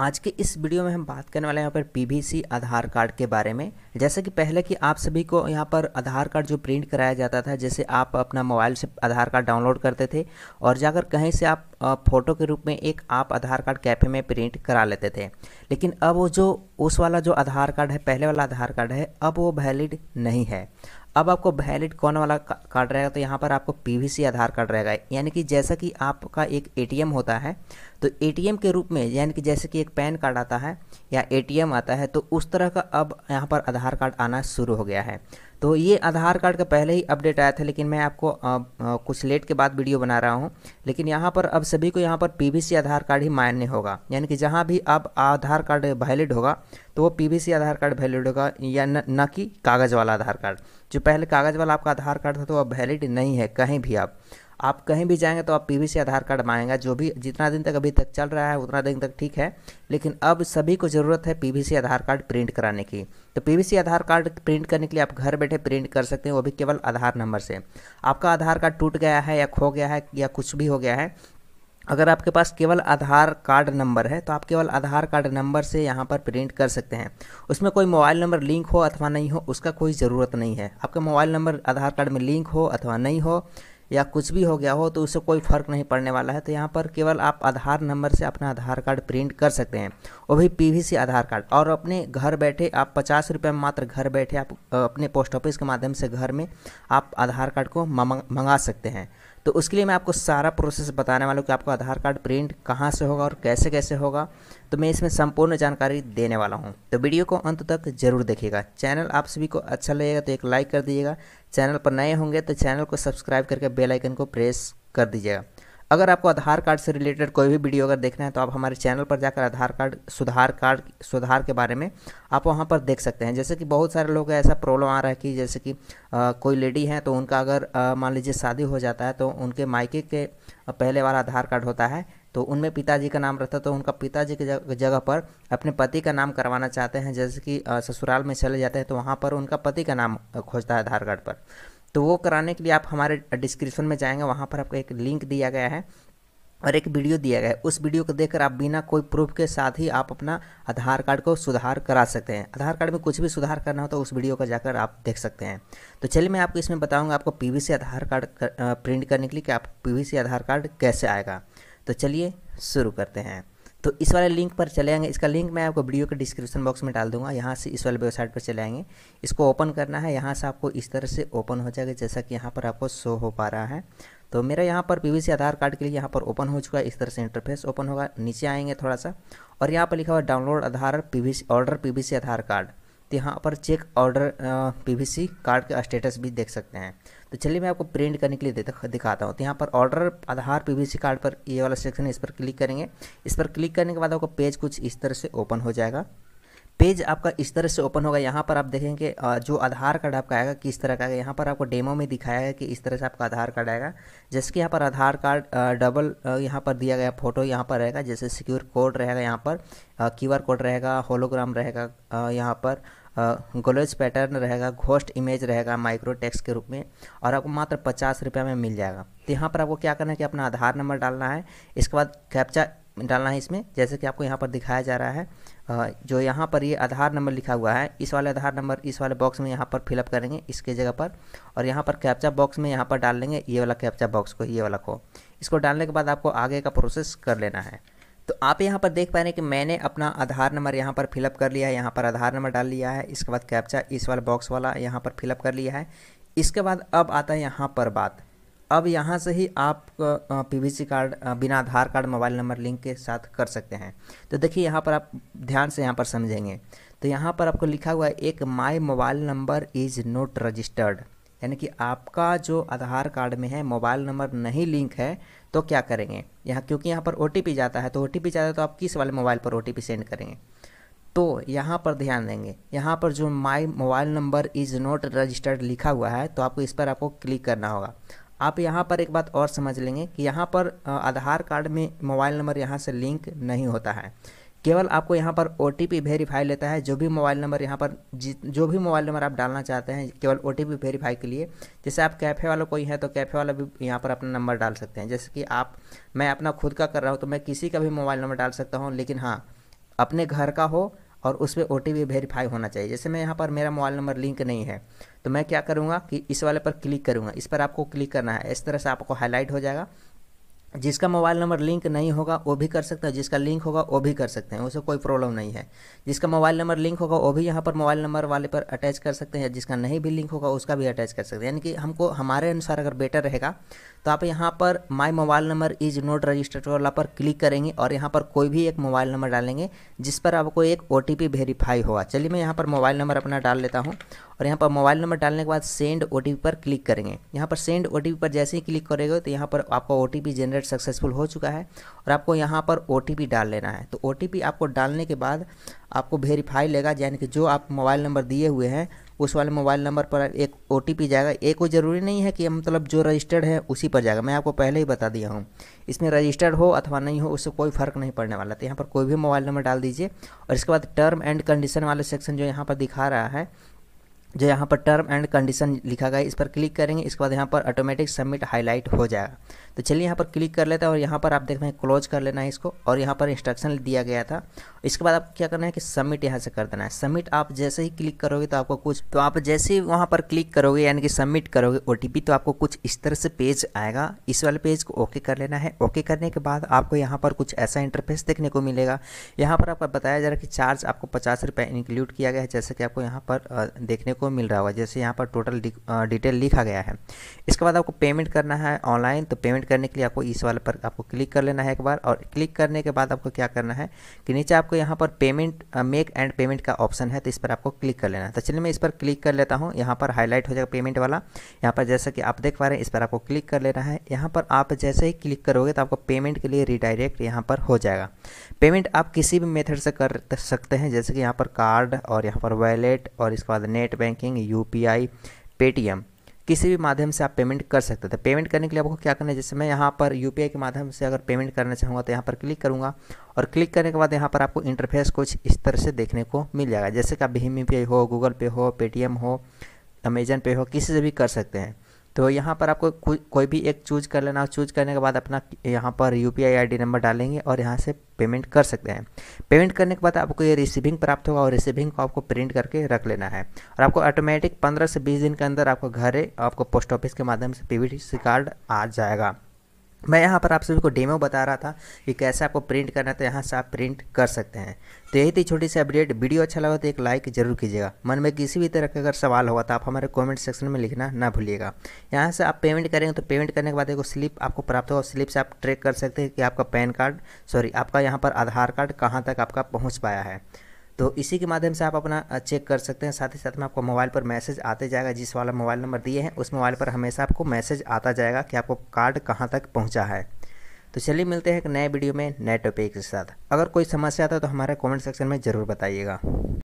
आज के इस वीडियो में हम बात करने वाले हैं यहाँ पर पीबीसी आधार कार्ड के बारे में जैसे कि पहले कि आप सभी को यहाँ पर आधार कार्ड जो प्रिंट कराया जाता था जैसे आप अपना मोबाइल से आधार कार्ड डाउनलोड करते थे और जाकर कहीं से आप फ़ोटो के रूप में एक आप आधार कार्ड कैफ़े में प्रिंट करा लेते थे लेकिन अब वो जो उस वाला जो आधार कार्ड है पहले वाला आधार कार्ड है अब वो वैलिड नहीं है अब आपको वैलिड कौन वाला कार्ड रहेगा तो यहाँ पर आपको पीवीसी आधार कार्ड रहेगा यानी कि जैसा कि आपका एक एटीएम होता है तो एटीएम के रूप में यानी कि जैसे कि एक पैन कार्ड आता है या एटीएम आता है तो उस तरह का अब यहाँ पर आधार कार्ड आना शुरू हो गया है तो ये आधार कार्ड का पहले ही अपडेट आया था लेकिन मैं आपको आ, आ, कुछ लेट के बाद वीडियो बना रहा हूँ लेकिन यहाँ पर अब सभी को यहाँ पर पीबीसी आधार कार्ड ही मान्य होगा यानी कि जहाँ भी अब आधार कार्ड वैलिड होगा तो वो पीबीसी आधार कार्ड वैलिड होगा या न, न कि कागज़ वाला आधार कार्ड जो पहले कागज़ वाला आपका आधार कार्ड था तो अब वैलिड नहीं है कहीं भी आप आप कहीं भी जाएंगे तो आप पी से आधार कार्ड मांगेगा जो भी जितना दिन तक अभी तक चल रहा है उतना दिन तक ठीक है लेकिन अब सभी को ज़रूरत है पी आधार कार्ड प्रिंट कराने की तो पी आधार कार्ड प्रिंट करने के लिए आप घर बैठे प्रिंट कर सकते हैं वो भी केवल आधार नंबर से आपका आधार कार्ड टूट गया है या खो गया है या कुछ भी हो गया है अगर आपके पास केवल आधार कार्ड नंबर है तो आप केवल आधार कार्ड नंबर से यहाँ पर प्रिंट कर सकते हैं उसमें कोई मोबाइल नंबर लिंक हो अथवा नहीं हो उसका कोई ज़रूरत नहीं है आपका मोबाइल नंबर आधार कार्ड में लिंक हो अथवा नहीं हो या कुछ भी हो गया हो तो उससे कोई फ़र्क नहीं पड़ने वाला है तो यहाँ पर केवल आप आधार नंबर से अपना आधार कार्ड प्रिंट कर सकते हैं वो भी पीवीसी आधार कार्ड और अपने घर बैठे आप पचास रुपये में मात्र घर बैठे आप अपने पोस्ट ऑफिस के माध्यम से घर में आप आधार कार्ड को मंगा सकते हैं तो उसके लिए मैं आपको सारा प्रोसेस बताने वाला हूँ कि आपको आधार कार्ड प्रिंट कहाँ से होगा और कैसे कैसे होगा तो मैं इसमें संपूर्ण जानकारी देने वाला हूँ तो वीडियो को अंत तक जरूर देखिएगा चैनल आप सभी को अच्छा लगेगा तो एक लाइक कर दीजिएगा चैनल पर नए होंगे तो चैनल को सब्सक्राइब करके बेलाइकन को प्रेस कर दीजिएगा अगर आपको आधार कार्ड से रिलेटेड कोई भी वीडियो अगर देखना है तो आप हमारे चैनल पर जाकर आधार कार्ड सुधार कार्ड सुधार के बारे में आप वहाँ पर देख सकते हैं जैसे कि बहुत सारे लोग ऐसा प्रॉब्लम आ रहा है कि जैसे कि आ, कोई लेडी है तो उनका अगर मान लीजिए शादी हो जाता है तो उनके मायके के पहले वाला आधार कार्ड होता है तो उनमें पिताजी का नाम रहता तो उनका पिताजी के जगह पर अपने पति का नाम करवाना चाहते हैं जैसे कि ससुराल में चले जाते हैं तो वहाँ पर उनका पति का नाम खोजता है आधार कार्ड पर तो वो कराने के लिए आप हमारे डिस्क्रिप्शन में जाएंगे वहाँ पर आपको एक लिंक दिया गया है और एक वीडियो दिया गया है उस वीडियो को देखकर आप बिना कोई प्रूफ के साथ ही आप अपना आधार कार्ड को सुधार करा सकते हैं आधार कार्ड में कुछ भी सुधार करना हो तो उस वीडियो को जाकर आप देख सकते हैं तो चलिए मैं आपको इसमें बताऊंगा आपको पीवीसी आधार कार्ड कर, प्रिंट करने के लिए कि आप पीवीसी आधार कार्ड कैसे आएगा तो चलिए शुरू करते हैं तो इस वाले लिंक पर चले आएंगे इसका लिंक मैं आपको वीडियो के डिस्क्रिप्शन बॉक्स में डाल दूंगा यहाँ से इस वाले वेबसाइट पर चले आएंगे इसको ओपन करना है यहाँ से आपको इस तरह से ओपन हो जाएगा जैसा कि यहाँ पर आपको शो हो पा रहा है तो मेरा यहाँ पर पी आधार कार्ड के लिए यहाँ पर ओपन हो चुका है इस तरह से इंटरफेस ओपन होगा नीचे आएंगे थोड़ा सा और यहाँ पर लिखा हुआ download Aadhaar P order P Aadhaar card तो यहाँ पर चेक ऑर्डर पीवीसी कार्ड का स्टेटस भी देख सकते हैं तो चलिए मैं आपको प्रिंट करने के लिए दिखाता हूँ तो यहाँ पर ऑर्डर आधार पीवीसी कार्ड पर ये वाला सेक्शन इस पर क्लिक करेंगे इस पर क्लिक करने के बाद आपको पेज कुछ इस तरह से ओपन हो जाएगा पेज आपका इस तरह से ओपन होगा यहाँ पर आप देखेंगे जो आधार कार्ड आपका आएगा किस तरह का आएगा यहाँ पर आपको डेमो में दिखाया है कि इस तरह से आपका आधार कार्ड आएगा जैसे कि यहाँ पर आधार कार्ड डबल यहाँ पर दिया गया फोटो यहाँ पर रहेगा जैसे सिक्योर कोड रहेगा यहाँ पर क्यूआर कोड रहेगा होलोग्राम रहेगा यहाँ पर ग्लोज पैटर्न रहेगा घोस्ट इमेज रहेगा माइक्रो के रूप में और आपको मात्र पचास रुपये में मिल जाएगा तो यहाँ पर आपको क्या करना है कि अपना आधार नंबर डालना है इसके बाद कैप्चा डालना है इसमें जैसे कि आपको यहाँ पर दिखाया जा रहा है जो यहाँ पर ये आधार नंबर लिखा हुआ है इस वाले आधार नंबर इस वाले बॉक्स में यहाँ पर फिलअप करेंगे इसके जगह पर और यहाँ पर कैप्चा बॉक्स में यहाँ पर डाल लेंगे ये वाला कैप्चा बॉक्स को ये वाला को इसको डालने के बाद आपको आगे का प्रोसेस कर लेना है तो आप यहाँ पर देख पा रहे हैं कि मैंने अपना आधार नंबर यहाँ पर फिलअप कर लिया है यहाँ पर आधार नंबर डाल लिया है इसके बाद कैप्चा इस वाला बॉक्स वाला यहाँ पर फिलअप कर लिया है इसके बाद अब आता है यहाँ पर बात अब यहाँ से ही आप पीवीसी कार्ड बिना Aadhaar card mobile number link के साथ कर सकते हैं तो देखिए यहाँ पर आप ध्यान से यहाँ पर समझेंगे तो यहाँ पर आपको लिखा हुआ है एक my mobile number is not registered यानी कि आपका जो आधार कार्ड में है मोबाइल नंबर नहीं लिंक है तो क्या करेंगे यहाँ क्योंकि यहाँ पर ओ जाता है तो ओ जाता है तो आप किस वाले मोबाइल पर ओ सेंड करेंगे तो यहाँ पर ध्यान देंगे यहाँ पर जो my mobile number is not registered लिखा हुआ है तो आपको इस पर आपको क्लिक करना होगा आप यहाँ पर एक बात और समझ लेंगे कि यहाँ पर आधार कार्ड में मोबाइल नंबर यहाँ से लिंक नहीं होता है केवल आपको यहाँ पर ओ टी वेरीफाई लेता है जो भी मोबाइल नंबर यहाँ पर जो भी मोबाइल नंबर आप डालना चाहते हैं केवल ओ टी वेरीफाई के लिए जैसे आप कैफ़े वाला कोई है तो कैफ़े वाला भी यहाँ पर अपना नंबर डाल सकते हैं जैसे कि आप मैं अपना खुद का कर रहा हूँ तो मैं किसी का भी मोबाइल नंबर डाल सकता हूँ लेकिन हाँ अपने घर का हो और उस पर ओ टी वेरीफाई होना चाहिए जैसे मैं यहाँ पर मेरा मोबाइल नंबर लिंक नहीं है तो मैं क्या करूँगा कि इस वाले पर क्लिक करूँगा इस पर आपको क्लिक करना है इस तरह से आपको हाईलाइट हो जाएगा जिसका मोबाइल नंबर लिंक नहीं होगा वो भी कर सकता है जिसका लिंक होगा वो भी कर सकते हैं उसे कोई प्रॉब्लम नहीं है जिसका मोबाइल नंबर लिंक होगा वो भी यहाँ पर मोबाइल नंबर वाले पर अटैच कर सकते हैं जिसका नहीं भी लिंक होगा उसका भी अटैच कर सकते हैं यानी कि हमको हमारे अनुसार अगर बेटर रहेगा तो आप यहाँ पर my mobile number is not registered वाला पर क्लिक करेंगे और यहाँ पर कोई भी एक मोबाइल नंबर डालेंगे जिस पर आपको एक ओ वेरीफाई होगा चलिए मैं यहाँ पर मोबाइल नंबर अपना डाल लेता हूँ और यहाँ पर मोबाइल नंबर डालने के बाद सेंड ओ पर क्लिक करेंगे यहाँ पर सेंड ओ पर जैसे ही क्लिक करेगा तो यहाँ पर आपका ओ जनरेट वेबसाइट सक्सेसफुल हो चुका है और आपको यहाँ पर ओ डाल लेना है तो ओ आपको डालने के बाद आपको वेरीफाई लेगा यानी कि जो आप मोबाइल नंबर दिए हुए हैं उस वाले मोबाइल नंबर पर एक ओ जाएगा एक वो ज़रूरी नहीं है कि मतलब जो रजिस्टर्ड है उसी पर जाएगा मैं आपको पहले ही बता दिया हूँ इसमें रजिस्टर्ड हो अथवा नहीं हो उससे कोई फ़र्क नहीं पड़ने वाला तो यहाँ पर कोई भी मोबाइल नंबर डाल दीजिए और इसके बाद टर्म एंड कंडीशन वाले सेक्शन जो यहाँ पर दिखा रहा है जो यहाँ पर टर्म एंड कंडीशन लिखा गया है इस पर क्लिक करेंगे इसके बाद यहाँ पर ऑटोमेटिक सबमिट हाईलाइट हो जाएगा तो चलिए यहाँ पर क्लिक कर लेते हैं और यहाँ पर आप देख रहे हैं क्लोज कर लेना है इसको और यहाँ पर इंस्ट्रक्शन दिया गया था इसके बाद आपको क्या करना है कि सबमिट यहाँ से कर देना है सबमिट आप जैसे ही क्लिक करोगे तो आपको कुछ तो आप जैसे ही वहाँ पर क्लिक करोगे यानी कि सबमिट करोगे ओ तो आपको कुछ इस तरह से पेज आएगा इस वाले पेज को ओके कर लेना है ओके करने के बाद आपको यहाँ पर कुछ ऐसा इंटरफेस देखने को मिलेगा यहाँ पर आपका बताया जा रहा है कि चार्ज आपको पचास इंक्लूड किया गया है जैसे कि आपको यहाँ पर देखने को को मिल रहा होगा जैसे यहाँ पर टोटल डिटेल लिखा गया है इसके बाद आपको पेमेंट करना है ऑनलाइन तो पेमेंट करने के लिए आपको इस वाले पर आपको क्लिक कर लेना है एक बार और क्लिक करने के बाद आपको क्या करना है कि नीचे आपको यहाँ पर पेमेंट मेक एंड पेमेंट का ऑप्शन है तो इस पर आपको क्लिक कर लेना है तो चलिए मैं इस पर क्लिक कर लेता हूँ यहाँ पर हाईलाइट हो जाएगा पेमेंट वाला यहाँ पर जैसा कि आप देख पा रहे हैं इस पर आपको क्लिक कर लेना है यहाँ पर आप जैसे ही क्लिक करोगे तो आपको पेमेंट के लिए रिडायरेक्ट यहाँ पर हो जाएगा पेमेंट आप किसी भी मेथड से कर सकते हैं जैसे कि यहाँ पर कार्ड और यहाँ पर वैलेट और इसके बाद नेट बैंकिंग यू पी किसी भी माध्यम से आप पेमेंट कर सकते थे तो पेमेंट करने के लिए आपको क्या करना है जैसे मैं यहाँ पर यू के माध्यम से अगर पेमेंट करना चाहूँगा तो यहाँ पर क्लिक करूँगा और क्लिक करने के बाद यहाँ पर आपको इंटरफेस कुछ इस तरह से देखने को मिल जाएगा जैसे कि आप भीम यू हो गूगल पे हो पेटीएम हो अमेजन पे हो किसी से भी कर सकते हैं तो यहाँ पर आपको को, कोई भी एक चूज कर लेना चूज करने के बाद अपना यहाँ पर यू पी आई नंबर डालेंगे और यहाँ से पेमेंट कर सकते हैं पेमेंट करने के बाद आपको ये रिसीविंग प्राप्त होगा और रिसीविंग को आपको प्रिंट करके रख लेना है और आपको ऑटोमेटिक पंद्रह से बीस दिन के अंदर आपको घर आपको पोस्ट ऑफिस के माध्यम से पी कार्ड आ जाएगा मैं यहाँ पर आप सभी को डेमो बता रहा था कि कैसे आपको प्रिंट करना है तो यहाँ से आप प्रिंट कर सकते हैं तो यही थी छोटी सी अपडेट वीडियो अच्छा लगा तो एक लाइक जरूर कीजिएगा मन में किसी भी तरह का अगर सवाल होगा तो आप हमारे कमेंट सेक्शन में लिखना ना भूलिएगा यहाँ से आप पेमेंट करेंगे तो पेमेंट करने के बाद एक स्लिप आपको प्राप्त होगा स्लिप से आप ट्रेक कर सकते हैं कि आपका पैन कार्ड सॉरी आपका यहाँ पर आधार कार्ड कहाँ तक आपका पहुँच पाया है तो इसी के माध्यम से आप अपना चेक कर सकते हैं साथ ही साथ में आपको मोबाइल पर मैसेज आते जाएगा जिस वाला मोबाइल नंबर दिए हैं उस मोबाइल पर हमेशा आपको मैसेज आता जाएगा कि आपको कार्ड कहाँ तक पहुँचा है तो चलिए मिलते हैं एक नए वीडियो में नए टॉपिक के साथ अगर कोई समस्या आता है तो हमारे कमेंट सेक्शन में ज़रूर बताइएगा